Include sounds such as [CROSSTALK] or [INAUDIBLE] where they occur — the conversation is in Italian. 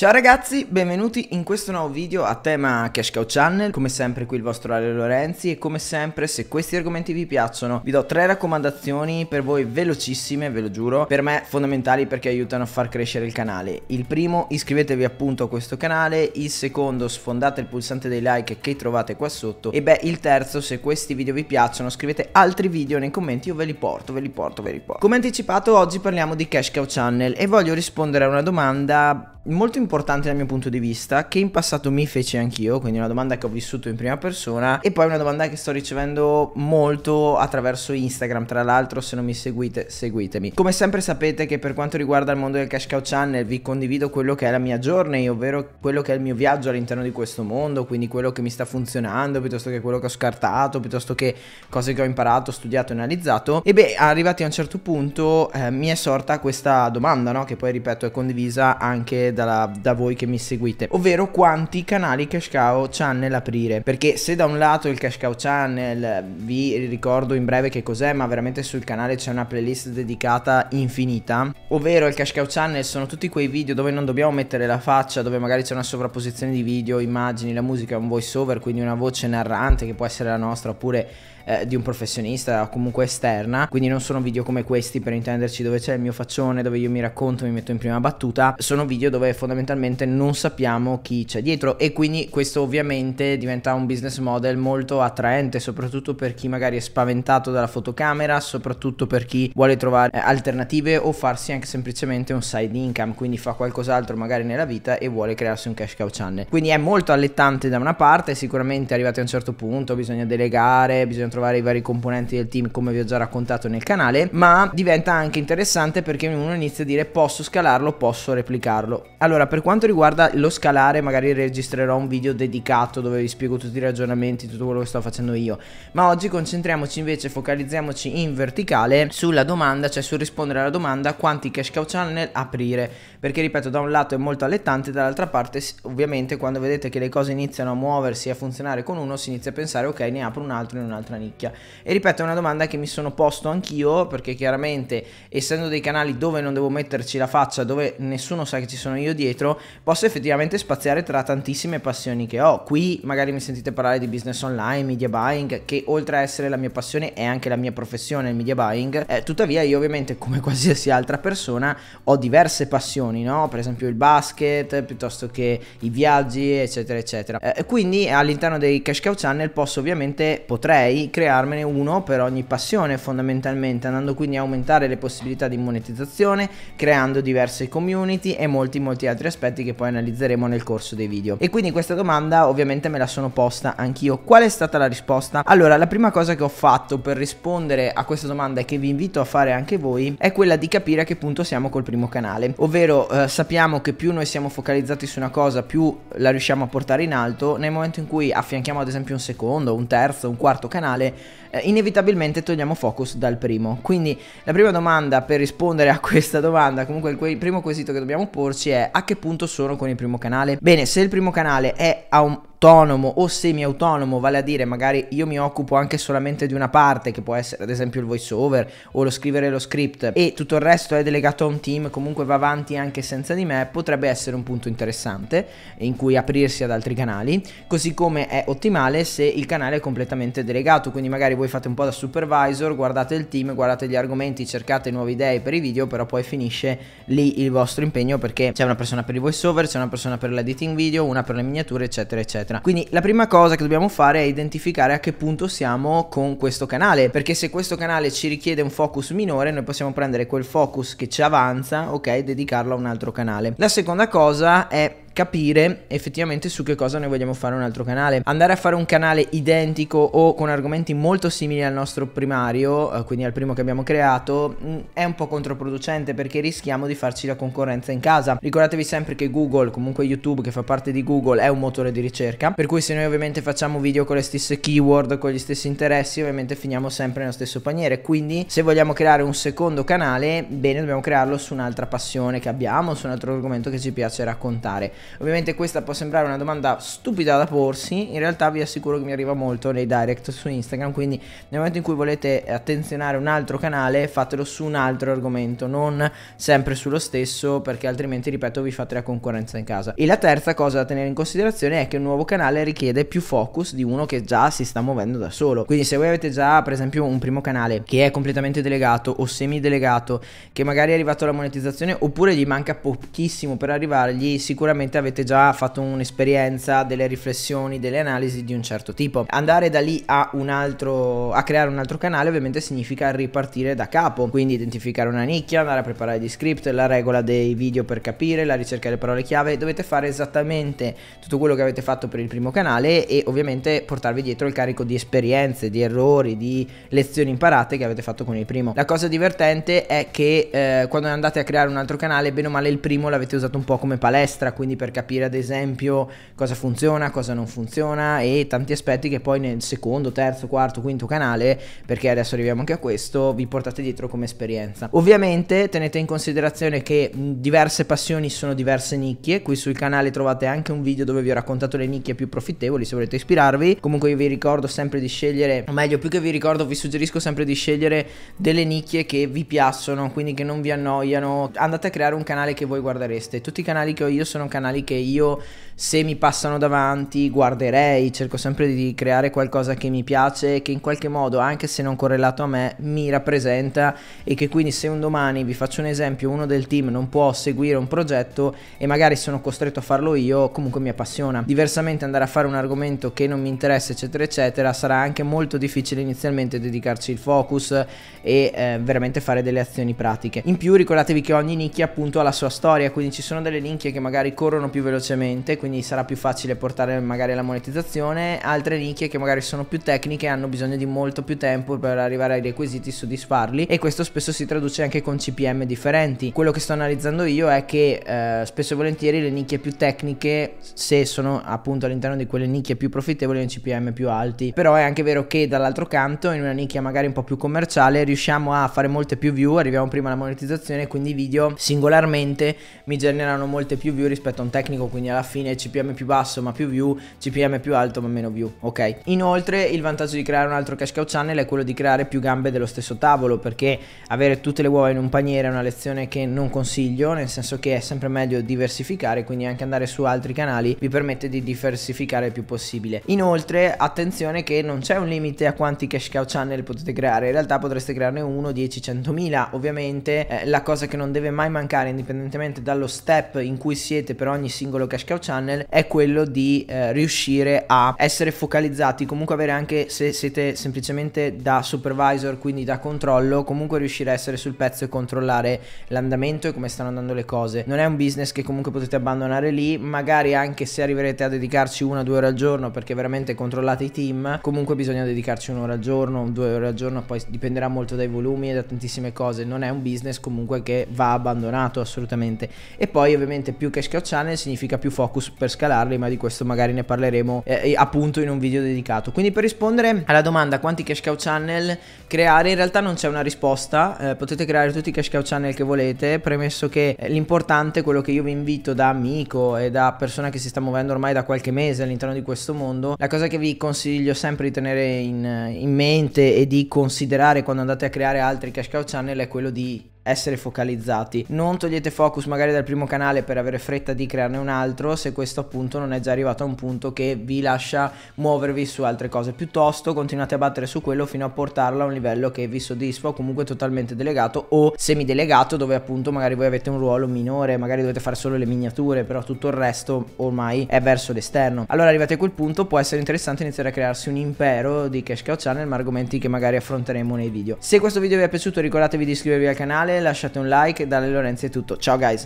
Ciao ragazzi, benvenuti in questo nuovo video a tema Cash Cow Channel Come sempre qui il vostro Ale Lorenzi e come sempre se questi argomenti vi piacciono Vi do tre raccomandazioni per voi velocissime, ve lo giuro Per me fondamentali perché aiutano a far crescere il canale Il primo, iscrivetevi appunto a questo canale Il secondo, sfondate il pulsante dei like che trovate qua sotto E beh, il terzo, se questi video vi piacciono scrivete altri video nei commenti Io ve li porto, ve li porto, ve li porto Come anticipato oggi parliamo di Cash Cow Channel E voglio rispondere a una domanda molto importante importante dal mio punto di vista, che in passato mi feci anch'io, quindi una domanda che ho vissuto in prima persona, e poi una domanda che sto ricevendo molto attraverso Instagram, tra l'altro se non mi seguite, seguitemi. Come sempre sapete che per quanto riguarda il mondo del Cash Cow Channel vi condivido quello che è la mia journey, ovvero quello che è il mio viaggio all'interno di questo mondo, quindi quello che mi sta funzionando, piuttosto che quello che ho scartato, piuttosto che cose che ho imparato, studiato e analizzato. E beh, arrivati a un certo punto eh, mi è sorta questa domanda, no? che poi ripeto è condivisa anche dalla da voi che mi seguite, ovvero quanti canali Cash Cow Channel aprire, perché se da un lato il Cash Cow Channel, vi ricordo in breve che cos'è, ma veramente sul canale c'è una playlist dedicata infinita, ovvero il Cash Cow Channel sono tutti quei video dove non dobbiamo mettere la faccia, dove magari c'è una sovrapposizione di video, immagini, la musica, un voice over, quindi una voce narrante che può essere la nostra oppure eh, di un professionista o comunque esterna, quindi non sono video come questi per intenderci dove c'è il mio faccione, dove io mi racconto, mi metto in prima battuta, sono video dove fondamentalmente non sappiamo chi c'è dietro e quindi questo ovviamente diventa un business model molto attraente soprattutto per chi magari è spaventato dalla fotocamera, soprattutto per chi vuole trovare eh, alternative o farsi anche semplicemente un side income, quindi fa qualcos'altro magari nella vita e vuole crearsi un cash cow channel. Quindi è molto allettante da una parte, sicuramente arrivati a un certo punto bisogna delegare, bisogna trovare i vari componenti del team come vi ho già raccontato nel canale, ma diventa anche interessante perché uno inizia a dire posso scalarlo, posso replicarlo. Allora, per quanto riguarda lo scalare, magari registrerò un video dedicato dove vi spiego tutti i ragionamenti, tutto quello che sto facendo io, ma oggi concentriamoci invece, focalizziamoci in verticale sulla domanda, cioè sul rispondere alla domanda quanti cash cow channel aprire, perché ripeto, da un lato è molto allettante, dall'altra parte ovviamente quando vedete che le cose iniziano a muoversi e a funzionare con uno, si inizia a pensare ok, ne apro un altro e un altro nicchia. E ripeto, è una domanda che mi sono posto anch'io, perché chiaramente, essendo dei canali dove non devo metterci la faccia, dove nessuno sa che ci sono io dietro, posso effettivamente spaziare tra tantissime passioni che ho. Qui magari mi sentite parlare di business online, media buying, che oltre a essere la mia passione è anche la mia professione, il media buying. Eh, tuttavia io ovviamente, come [LAUGHS] qualsiasi altra persona, ho diverse passioni, no? Per esempio il basket, piuttosto che i viaggi, eccetera, eccetera. Eh, quindi all'interno dei Cash Cow Channel posso ovviamente, potrei crearmene uno per ogni passione fondamentalmente, andando quindi a aumentare le possibilità di monetizzazione, creando diverse community e molti molti altri aspetti che poi analizzeremo nel corso dei video. E quindi questa domanda ovviamente me la sono posta anch'io. Qual è stata la risposta? Allora, la prima cosa che ho fatto per rispondere a questa domanda e che vi invito a fare anche voi è quella di capire a che punto siamo col primo canale, ovvero eh, sappiamo che più noi siamo focalizzati su una cosa, più la riusciamo a portare in alto, nel momento in cui affianchiamo ad esempio un secondo, un terzo, un quarto canale, finale, eh, inevitabilmente togliamo focus dal primo. Quindi la prima domanda per rispondere a [LAUGHS] questa domanda, comunque il primo quesito che dobbiamo porci è a che punto sono con il primo canale? Bene, se il primo canale è a un autonomo o semi-autonomo, vale a dire magari io mi occupo anche solamente di una parte, che può essere ad esempio il voice over o lo scrivere lo script, e tutto il resto è delegato a un team, comunque va avanti anche senza di me, potrebbe essere un punto interessante in cui aprirsi ad altri canali, così come è ottimale se il canale è completamente delegato, quindi magari voi fate un po' da supervisor, guardate il team, guardate gli argomenti, cercate nuove idee per i video, però poi finisce lì il vostro impegno perché c'è una persona per il voice over, c'è una persona per l'editing video, una per le miniature, eccetera, eccetera eccetera. Quindi la prima cosa che dobbiamo fare è identificare a che punto siamo con questo canale, perché se questo canale ci richiede un focus minore, noi possiamo prendere quel focus che ci avanza, ok, e dedicarlo a un altro canale. La seconda cosa è capire effettivamente su che cosa noi vogliamo fare un altro canale. Andare a fare un canale identico o con argomenti molto simili al nostro primario, eh, quindi al primo che abbiamo creato, mm, è un po' controproducente perché rischiamo di farci la concorrenza in casa. Ricordatevi sempre che Google, comunque YouTube che fa parte di Google, è un motore di ricerca, per cui se noi ovviamente facciamo video con le stesse keyword, con gli stessi interessi, ovviamente finiamo sempre nello stesso paniere. Quindi se vogliamo creare un secondo canale, bene, dobbiamo crearlo su un'altra passione che abbiamo, su un altro argomento che ci piace raccontare. Ovviamente questa può sembrare una domanda stupida da porsi, in realtà vi assicuro che mi arriva molto nei direct su Instagram, quindi nel momento in cui volete attenzionare un altro canale fatelo su un altro argomento, non sempre sullo stesso perché altrimenti ripeto vi fate la concorrenza in casa. E la terza cosa da tenere in considerazione è che un nuovo canale richiede più focus di uno che già si sta muovendo da solo. Quindi se voi avete già per esempio un primo canale che è completamente delegato o semi-delegato, che magari è arrivato alla monetizzazione oppure gli manca pochissimo per arrivargli, sicuramente probabilmente avete già fatto un'esperienza, delle riflessioni, delle analisi di un certo tipo. Andare da lì a un altro a creare un altro canale ovviamente significa ripartire da capo, quindi identificare una nicchia, andare a preparare gli script, la regola dei video per capire, la ricerca delle parole chiave, dovete fare esattamente tutto quello che avete fatto per il primo canale e ovviamente portarvi dietro il carico di esperienze, di errori, di lezioni imparate che avete fatto con il primo. La cosa divertente è che eh, quando andate a creare un altro canale, bene o male il primo l'avete usato un po' come palestra, quindi per capire ad esempio cosa funziona, cosa non funziona e tanti aspetti che poi nel secondo, terzo, quarto, quinto canale, perché adesso arriviamo anche a questo, vi portate dietro come esperienza. Ovviamente tenete in considerazione che diverse passioni sono diverse nicchie, qui sul canale trovate anche un video dove vi ho raccontato le nicchie più profittevoli se volete ispirarvi, comunque io vi ricordo sempre di scegliere, o meglio più che vi ricordo vi suggerisco sempre di scegliere delle nicchie che vi piacciono, quindi che non vi annoiano, andate a creare un canale che voi guardereste, tutti i canali che ho io sono canali canali che io se mi passano davanti guarderei, cerco sempre di creare qualcosa che mi piace, che in qualche modo, anche se non correlato a me, mi rappresenta e che quindi se un domani, vi faccio un esempio, uno del team non può seguire un progetto e magari sono costretto a farlo io, comunque mi appassiona. Diversamente andare a fare un argomento che non mi interessa, eccetera, eccetera, sarà anche molto difficile inizialmente dedicarci il focus e eh, veramente fare delle azioni pratiche. In più ricordatevi che ogni nicchia appunto ha la sua storia, quindi ci sono delle nicchie che magari corrono cresceranno più velocemente, quindi sarà più facile portare magari la monetizzazione, altre nicchie che magari sono più tecniche hanno bisogno di molto più tempo per arrivare ai requisiti, soddisfarli e questo spesso si traduce anche con CPM differenti. Quello che sto analizzando io è che eh, spesso e volentieri le nicchie più tecniche, se sono appunto all'interno di quelle nicchie più profittevoli, hanno CPM più alti, però è anche vero che dall'altro canto in una nicchia magari un po' più commerciale riusciamo a fare molte più view, arriviamo prima alla monetizzazione, quindi i video singolarmente mi generano molte più view rispetto a un tecnico quindi alla fine CPM più basso ma più view, CPM più alto ma meno view, ok? Inoltre il vantaggio di creare un altro cash cow channel è quello di creare più gambe dello stesso tavolo perché avere tutte le uova in un paniere è una lezione che non consiglio, nel senso che è sempre meglio diversificare, quindi anche andare su altri canali vi permette di diversificare il più possibile. Inoltre attenzione che non c'è un limite a quanti cash cow channel potete creare, in realtà potreste crearne uno, 10, 100.000, ovviamente eh, la cosa che non deve mai mancare indipendentemente dallo step in cui siete per ogni ogni singolo cash cow channel è quello di eh, riuscire a essere focalizzati, comunque avere anche se siete semplicemente da supervisor, quindi da controllo, comunque riuscire a essere sul pezzo e controllare l'andamento e come stanno andando le cose. Non è un business che comunque potete abbandonare lì, magari anche se arriverete a dedicarci una o due ore al giorno perché veramente controllate i team, comunque bisogna dedicarci un'ora al giorno, due ore al giorno, poi dipenderà molto dai volumi e da tantissime cose. Non è un business comunque che va abbandonato assolutamente. E poi ovviamente più cash cow channel settimane significa più focus per scalarli, ma di questo magari ne parleremo eh, appunto in un video dedicato. Quindi per rispondere alla domanda quanti cash cow channel creare, in realtà non c'è una risposta, eh, potete creare tutti i cash cow channel che volete, premesso che eh, l'importante, quello che io vi invito da amico e da persona che si sta muovendo ormai da qualche mese all'interno di questo mondo, la cosa che vi consiglio sempre di tenere in, in mente e di considerare quando andate a creare altri cash cow channel è quello di essere focalizzati. Non togliete focus magari dal primo canale per avere fretta di crearne un altro se questo appunto non è già arrivato a un punto che vi lascia muovervi su altre cose. Piuttosto continuate a battere su quello fino a portarlo a un livello che vi soddisfa o comunque totalmente delegato o semidelegato dove appunto magari voi avete un ruolo minore, magari dovete fare solo le miniature, però tutto il resto ormai è verso l'esterno. Allora arrivati a quel punto può essere interessante iniziare a crearsi un impero di Cash Cow Channel ma argomenti che magari affronteremo nei video. Se questo video vi è piaciuto ricordatevi di iscrivervi al canale canale, lasciate un like, dalle Lorenzi è tutto, ciao guys!